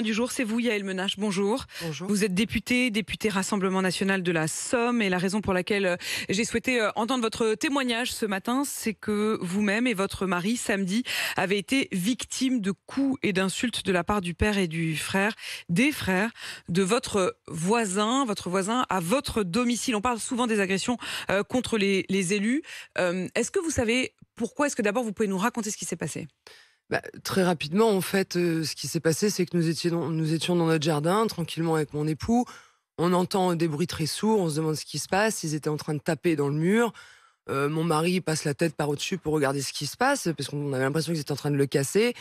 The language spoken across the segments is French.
du jour, c'est vous Yael Menach, bonjour. Bonjour. Vous êtes député, député Rassemblement National de la Somme et la raison pour laquelle euh, j'ai souhaité euh, entendre votre témoignage ce matin, c'est que vous-même et votre mari samedi avez été victimes de coups et d'insultes de la part du père et du frère, des frères de votre voisin, votre voisin à votre domicile. On parle souvent des agressions euh, contre les, élus. est-ce que vous savez pourquoi Est-ce que d'abord vous pouvez nous raconter ce qui s'est passé bah, très rapidement, en fait, euh, ce qui s'est passé, c'est que nous étions, dans notre jardin, tranquillement avec mon époux. On entend des bruits très sourds, on se demande ce qui se passe. Ils étaient en train de taper dans le mur. Euh, mon mari passe la tête par au-dessus pour regarder ce qui se passe, parce qu'on avait l'impression qu'ils étaient en train de le casser.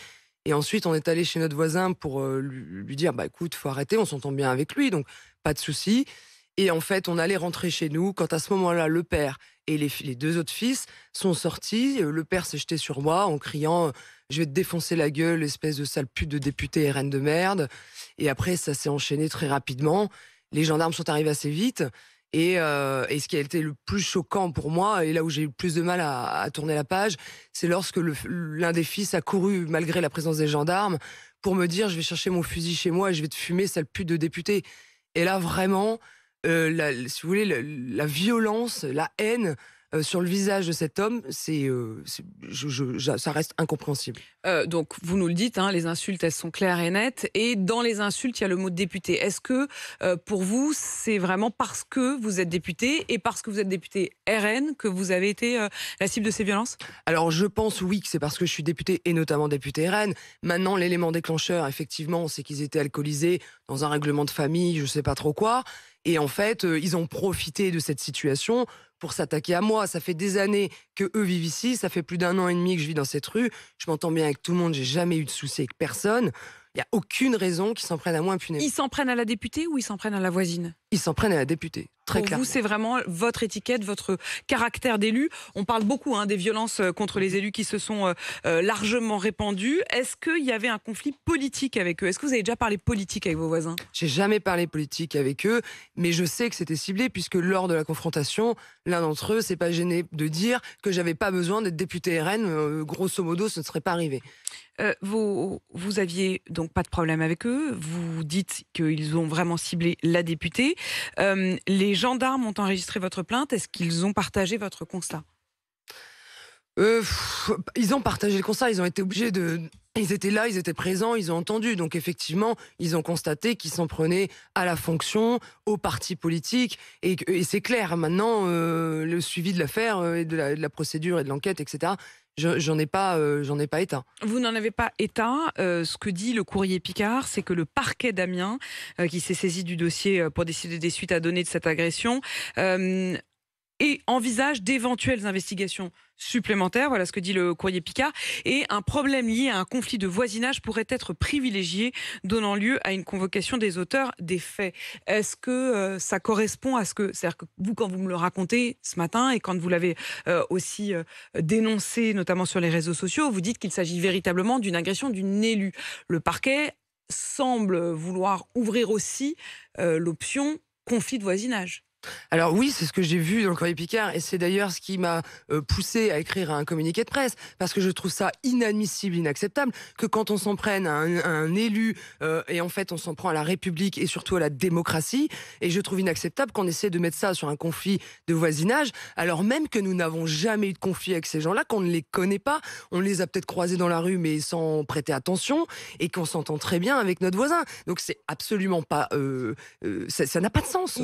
Et ensuite, on est allé chez notre voisin pour euh, lui, dire, bah écoute, faut arrêter, on s'entend bien avec lui, donc pas de souci. Et en fait, on allait rentrer chez nous quand à ce moment-là, le père et les, les, deux autres fils sont sortis. Le père s'est jeté sur moi en criant je vais te défoncer la gueule, espèce de sale pute de député RN de merde. Et après, ça s'est enchaîné très rapidement. Les gendarmes sont arrivés assez vite. Euh, et, ce qui a été le plus choquant pour moi, et là où j'ai eu le plus de mal à, tourner la page, c'est lorsque l'un des fils a couru, malgré la présence des gendarmes, pour me dire je vais chercher mon fusil chez moi et je vais te fumer, sale pute de député. Et là, vraiment, euh, si vous voulez, la violence, la haine, euh, sur le visage de cet homme, c'est, euh, ça reste incompréhensible. Euh, donc vous nous le dites, hein, les insultes, elles sont claires et nettes. Et dans les insultes, il y a le mot député. Est-ce que pour vous, c'est vraiment parce que vous êtes député et parce que vous êtes député RN que vous avez été la cible de ces violences Alors je pense oui que c'est parce que je suis député et notamment député RN. Maintenant, l'élément déclencheur, effectivement, c'est qu'ils étaient alcoolisés dans un règlement de famille, je ne sais pas trop quoi. Et en fait, ils ont profité de cette situation pour s'attaquer à moi. Ça fait des années que eux vivent ici, ça fait plus d'un an et demi que je vis dans cette rue. Je m'entends bien avec tout le monde, j'ai jamais eu de soucis avec personne. Il n'y a aucune raison qu'ils s'en prennent à moi impunément. Ils s'en prennent à la députée ou ils s'en prennent à la voisine ils s'en prennent à la députée. Très Pour vous, c'est vraiment votre étiquette, votre caractère d'élu. On parle beaucoup hein, des violences euh, contre les élus qui se sont euh, euh, largement répandues. Est-ce qu'il y avait un conflit politique avec eux Est-ce que vous avez déjà parlé politique avec vos voisins J'ai jamais parlé politique avec eux, mais je sais que c'était ciblé puisque lors de la confrontation, l'un d'entre eux s'est pas gêné de dire que j'avais pas besoin d'être député RN. grosso modo, ce ne serait pas arrivé. vous, vous aviez donc pas de problème avec eux. Vous dites qu'ils ont vraiment ciblé la députée. Euh, les gendarmes ont enregistré votre plainte. Est-ce qu'ils ont partagé votre constat euh, ils ont partagé le constat, ils ont été obligés de, ils étaient là, ils étaient présents, ils ont entendu. Donc effectivement, ils ont constaté qu'ils s'en prenaient à la fonction, au parti politique. Et, c'est clair, maintenant, euh, le suivi de l'affaire, euh, de la, procédure et de l'enquête, etc., J'en ai pas, euh, ai pas éteint. Vous n'en avez pas éteint. ce que dit le courrier Picard, c'est que le parquet d'Amiens, qui s'est saisi du dossier pour décider des suites à donner de cette agression, et envisage d'éventuelles investigations supplémentaires. Voilà ce que dit le courrier Picard. Et un problème lié à un conflit de voisinage pourrait être privilégié, donnant lieu à une convocation des auteurs des faits. Est-ce que euh, ça correspond à ce que, c'est-à-dire que vous, quand vous me le racontez ce matin et quand vous l'avez euh, aussi euh, dénoncé, notamment sur les réseaux sociaux, vous dites qu'il s'agit véritablement d'une agression d'une élue. Le parquet semble vouloir ouvrir aussi l'option conflit de voisinage alors oui, c'est ce que j'ai vu dans le courrier Picard et c'est d'ailleurs ce qui m'a euh, poussé à écrire un communiqué de presse parce que je trouve ça inadmissible, inacceptable que quand on s'en prenne à un, élu euh, et en fait on s'en prend à la République et surtout à la démocratie et je trouve inacceptable qu'on essaie de mettre ça sur un conflit de voisinage alors même que nous n'avons jamais eu de conflit avec ces gens-là, qu'on ne les connaît pas, on les a peut-être croisés dans la rue mais sans prêter attention et qu'on s'entend très bien avec notre voisin. Donc c'est absolument pas... Euh, ça n'a pas de sens.